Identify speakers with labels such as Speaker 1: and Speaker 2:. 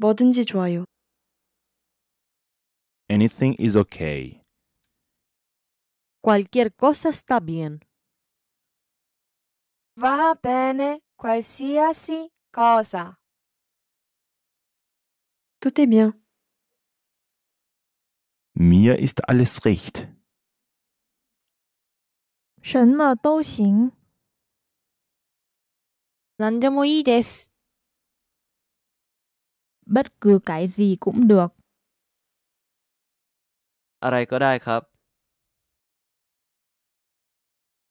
Speaker 1: 뭐든지 좋아요.
Speaker 2: Anything is okay.
Speaker 3: Cualquier cosa está bien. Va bene
Speaker 4: qualsiasi cosa. Tout est bien.
Speaker 2: Mir ist alles recht.
Speaker 5: 什么都行。何でもいいです。bất cứ cái gì cũng được có
Speaker 3: อะไรก็ได้ครับ